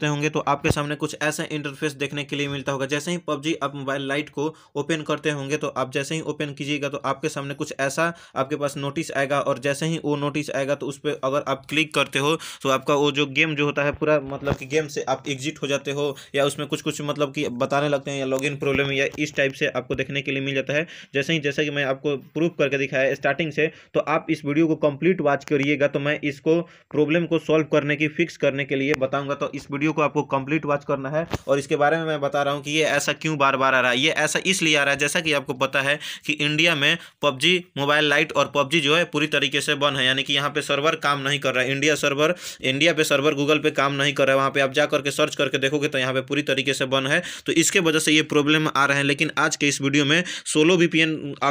सकते होंगे तो आपके सामने कुछ ऐसा इंटरफेस देखने के लिए मिलता होगा जैसे ही पबजी आप मोबाइल लाइट को ओपन करते होंगे तो आप जैसे ही ओपन कीजिएगा तो आपके सामने कुछ ऐसा आपके पास नोटिस आएगा और जैसे ही वो नोटिस आएगा तो उस पर अगर आप क्लिक करते हो तो आपका वो जो गेम जो होता है पूरा मतलब कि गेम से आप एग्जिट हो जाते हो या उसमें कुछ कुछ मतलब कि बताने लगते हैं या लॉग प्रॉब्लम या इस टाइप से आपको देखने के लिए मिल जाता है जैसे ही जैसे कि मैं आपको प्रूफ करके दिखाया स्टार्टिंग से तो आप इस वीडियो को कंप्लीट वॉच करिएगा तो मैं इसको प्रॉब्लम को सॉल्व करने की फिक्स करने के लिए बताऊंगा तो इस वीडियो वीडियो को आपको कंप्लीट वॉच करना है और इसके बारे में मैं बता रहा हूँ कि ये ऐसा क्यों बार बार आ रहा है ये ऐसा इसलिए आ रहा है जैसा कि आपको पता है कि इंडिया में पबजी मोबाइल लाइट और पबजी जो है पूरी तरीके से बंद है यानी कि यहाँ पर सर्वर काम नहीं कर रहा है इंडिया सर्वर इंडिया पे सर्वर गूगल पे काम नहीं कर रहा है वहाँ पर आप जा करके सर्च करके देखोगे तो यहाँ पर पूरी तरीके से बंद है तो इसके वजह से ये प्रॉब्लम आ रहे हैं लेकिन आज के इस वीडियो में सोलो वी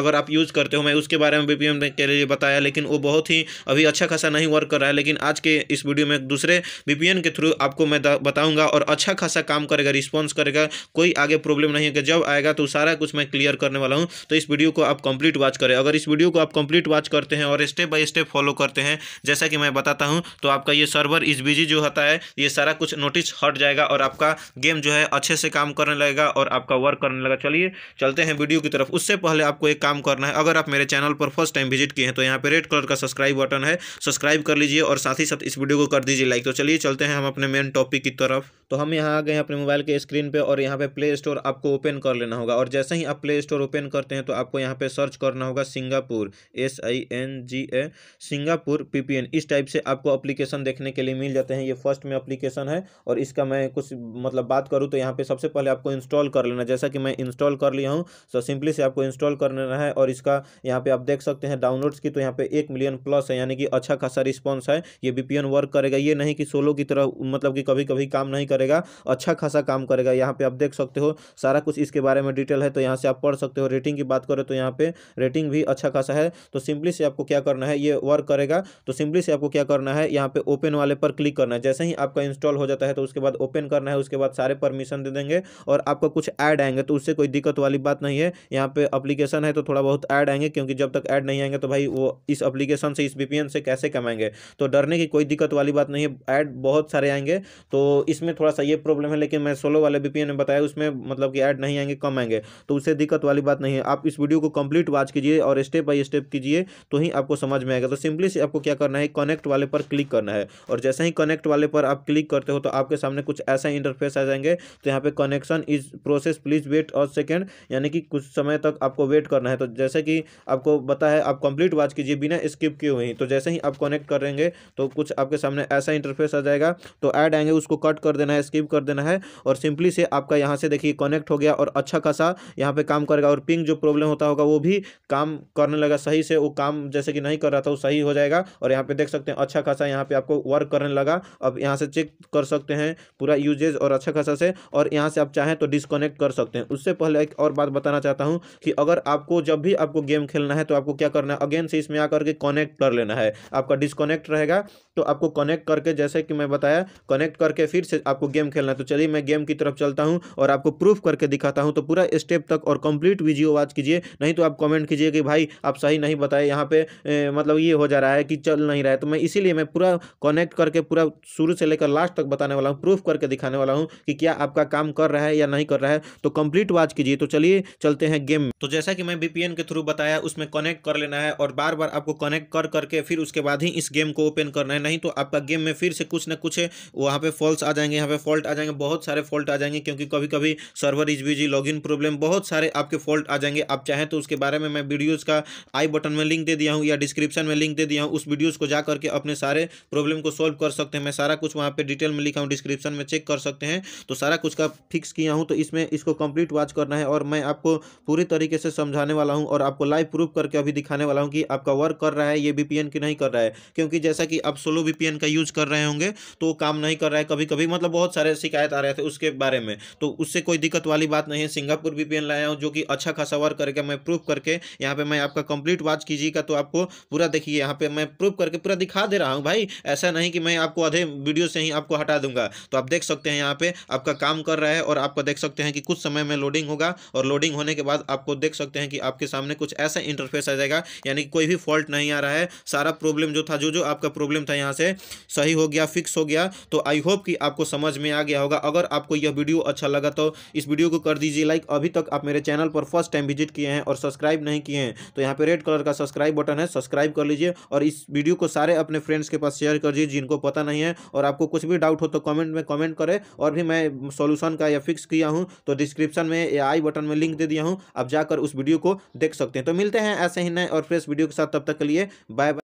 अगर आप यूज़ करते हो मैं उसके बारे में वी के लिए बताया लेकिन वो बहुत ही अभी अच्छा खासा नहीं वर्क कर रहा है लेकिन आज के इस वीडियो में दूसरे वीपीएन के थ्रू आपको मैं बताऊंगा और अच्छा खासा काम करेगा रिस्पॉन्स करेगा कोई आगे प्रॉब्लम नहीं होगा जब आएगा तो सारा कुछ मैं क्लियर करने वाला हूँ तो इस वीडियो को आप कंप्लीट वॉच करें अगर इस वीडियो को आप कंप्लीट वॉच करते हैं और स्टेप बाय स्टेप फॉलो करते हैं जैसा कि मैं बताता हूँ तो आपका ये सर्वर इस बिजी जो होता है ये सारा कुछ नोटिस हट जाएगा और आपका गेम जो है अच्छे से काम करने लगेगा और आपका वर्क करने लगा चलिए चलते हैं वीडियो की तरफ उससे पहले आपको एक काम करना है अगर आप मेरे चैनल पर फर्स्ट टाइम विजिट किए हैं तो यहाँ पर रेड कलर का सब्सक्राइब बटन है सब्सक्राइब कर लीजिए और साथ ही साथ इस वीडियो को कर दीजिए लाइक तो चलिए चलते हैं हम अपने मेन टॉपिक की तरफ तो हम यहाँ आ गए अपने मोबाइल के स्क्रीन पे और यहाँ पे प्ले स्टोर आपको ओपन कर लेना होगा और जैसे ही आप प्ले स्टोर ओपन करते हैं तो आपको यहाँ पे सर्च करना होगा Singapore S I N G A Singapore PPN इस टाइप से आपको अप्लीकेशन देखने के लिए मिल जाते हैं ये फर्स्ट में अप्लीकेशन है और इसका मैं कुछ मतलब बात करूँ तो यहाँ पर सबसे पहले आपको इंस्टॉल कर लेना जैसा कि मैं इंस्टॉल कर लिया हूँ तो सिंपली से आपको इंस्टॉल कर लेना है और इसका यहाँ पर आप देख सकते हैं डाउनलोड्स की तो यहाँ पर एक मिलियन प्लस है यानी कि अच्छा खासा रिस्पॉन्स है ये वी वर्क करेगा ये नहीं कि सोलो की तरह मतलब कि कभी कभी भी काम नहीं करेगा अच्छा खासा काम करेगा यहाँ पे आप देख सकते हो सारा कुछ इसके बारे में डिटेल है तो यहाँ से आप पढ़ सकते हो रेटिंग की बात करें तो यहाँ पे रेटिंग भी अच्छा खासा है तो सिंपली से आपको क्या करना है ये वर्क करेगा तो सिंपली से आपको क्या करना है यहाँ पे ओपन वाले पर क्लिक करना है जैसे ही आपका इंस्टॉल हो जाता है तो उसके बाद ओपन करना है उसके बाद सारे परमिशन दे देंगे और आपका कुछ ऐड आएंगे तो उससे कोई दिक्कत वाली बात नहीं है यहाँ पे अप्लीकेशन है तो थोड़ा बहुत ऐड आएंगे क्योंकि जब तक ऐड नहीं आएंगे तो भाई वो इस अप्लीकेशन से इस वीपीएन से कैसे कमाएंगे तो डरने की कोई दिक्कत वाली बात नहीं है ऐड बहुत सारे आएंगे तो तो इसमें थोड़ा सा ये प्रॉब्लम है लेकिन मैं सोलो वाले बी ने बताया उसमें मतलब कि ऐड नहीं आएंगे कम आएंगे तो उससे दिक्कत वाली बात नहीं है आप इस वीडियो को कंप्लीट वॉच कीजिए और स्टेप बाई स्टेप कीजिए तो ही आपको समझ में आएगा तो सिंपली से आपको क्या करना है कनेक्ट वाले पर क्लिक करना है और जैसे ही कनेक्ट वाले पर आप क्लिक करते हो तो आपके सामने कुछ ऐसा इंटरफेस आ जाएंगे तो यहाँ पे connection is process please wait और सेकेंड यानी कि कुछ समय तक आपको वेट करना है तो जैसे कि आपको बता है आप कंप्लीट वॉच कीजिए बिना स्किप किए हुए तो जैसे ही आप कनेक्ट करेंगे तो कुछ आपके सामने ऐसा इंटरफेस आ जाएगा तो ऐड आएंगे उसको कट कर देना है स्किप कर देना है और सिंपली से आपका यहाँ से देखिए कनेक्ट हो गया और अच्छा खासा यहाँ पे काम करेगा और पिंग जो प्रॉब्लम होता होगा वो भी काम करने लगा सही से वो काम जैसे कि नहीं कर रहा था वो सही हो जाएगा और यहाँ पे देख सकते हैं अच्छा खासा यहाँ पे आपको वर्क करने लगा अब यहाँ से चेक कर सकते हैं पूरा यूजेज और अच्छा खासा से और यहाँ से आप चाहें तो डिसकनेक्ट कर सकते हैं उससे पहले एक और बात बताना चाहता हूँ कि अगर आपको जब भी आपको गेम खेलना है तो आपको क्या करना है अगेन से इसमें आकर के कनेक्ट कर लेना है आपका डिसकनेक्ट रहेगा तो आपको कनेक्ट करके जैसे कि मैं बताया कनेक्ट करके फिर से आपको गेम खेलना है तो चलिए मैं गेम की तरफ चलता हूँ और आपको प्रूफ करके दिखाता हूँ तो पूरा स्टेप तक और कंप्लीट वीडियो वॉच कीजिए नहीं तो आप कमेंट कीजिए कि भाई आप सही नहीं बताए यहाँ पे ए, मतलब ये हो जा रहा है कि चल नहीं रहा है तो मैं इसीलिए मैं पूरा कनेक्ट करके पूरा शुरू से लेकर लास्ट तक बताने वाला हूँ प्रूफ करके दिखाने वाला हूँ कि क्या आपका काम कर रहा है या नहीं कर रहा है तो कंप्लीट वॉच कीजिए तो चलिए चलते हैं गेम तो जैसा कि मैं वीपीएन के थ्रू बताया उसमें कनेक्ट कर लेना है और बार बार आपको कनेक्ट कर करके फिर उसके बाद ही इस गेम को ओपन करना है नहीं तो आपका गेम में फिर से कुछ ना कुछ वहाँ पर फॉल्स फॉल्ट आ जाएंगे यहाँ पे फॉल्ट आ जाएंगे बहुत सारे फॉल्ट आ जाएंगे क्योंकि कभी कभी server is log login problem बहुत सारे आपके फॉल्ट आ जाएंगे आप चाहें तो उसके बारे में मैं वीडियोज़ का आई बटन में लिंक दे दिया हूँ या डिस्क्रिप्शन में लिंक दे दिया हूँ उस वीडियोज़ को जा करके अपने सारे प्रॉब्लम को सॉल्व कर सकते हैं मैं सारा कुछ वहाँ पर डिटेल में लिखा हूँ डिस्क्रिप्शन में चेक कर सकते हैं तो सारा कुछ का फिक्स किया हूँ तो इसमें इसको कंप्लीट वॉच करना है और मैं आपको पूरी तरीके से समझाने वाला हूँ और आपको लाइव प्रूफ करके अभी दिखाने वाला हूँ कि आपका वर्क कर रहा है ये वीपीएन की नहीं कर रहा है क्योंकि जैसा कि आप सोलो वीपीएन का यूज़ कर रहे होंगे तो काम नहीं कर रहा है कभी कभी कभी मतलब बहुत सारे शिकायत आ रहे थे उसके बारे में तो उससे कोई दिक्कत वाली बात नहीं है सिंगापुर वी लाया हूँ जो कि अच्छा खासा वर्क करके मैं प्रूफ करके यहाँ पे मैं आपका कंप्लीट वॉच कीजिएगा तो आपको पूरा देखिए यहाँ पे मैं प्रूफ करके पूरा दिखा दे रहा हूँ भाई ऐसा नहीं कि मैं आपको आधे वीडियो से ही आपको हटा दूंगा तो आप देख सकते हैं यहाँ पे आपका काम कर रहा है और आपका देख सकते हैं कि कुछ समय में लोडिंग होगा और लोडिंग होने के बाद आपको देख सकते हैं कि आपके सामने कुछ ऐसा इंटरफेस आ जाएगा यानी कि कोई भी फॉल्ट नहीं आ रहा है सारा प्रॉब्लम जो था जो जो आपका प्रॉब्लम था यहाँ से सही हो गया फिक्स हो गया तो आई होप कि आपको समझ में आ गया होगा अगर आपको यह वीडियो अच्छा लगा तो इस वीडियो को कर दीजिए लाइक अभी तक आप मेरे चैनल पर फर्स्ट टाइम विजिट किए हैं और सब्सक्राइब नहीं किए हैं तो यहाँ पर रेड कलर का सब्सक्राइब बटन है सब्सक्राइब कर लीजिए और इस वीडियो को सारे अपने फ्रेंड्स के पास शेयर कर दीजिए जिनको पता नहीं है और आपको कुछ भी डाउट हो तो कमेंट में कमेंट करें और भी मैं सोल्यूशन का या फिक्स किया हूँ तो डिस्क्रिप्शन में या आई बटन में लिंक दे दिया हूँ आप जाकर उस वीडियो को देख सकते हैं तो मिलते हैं ऐसे ही नए और फ्रेश वीडियो के साथ तब तक के लिए बाय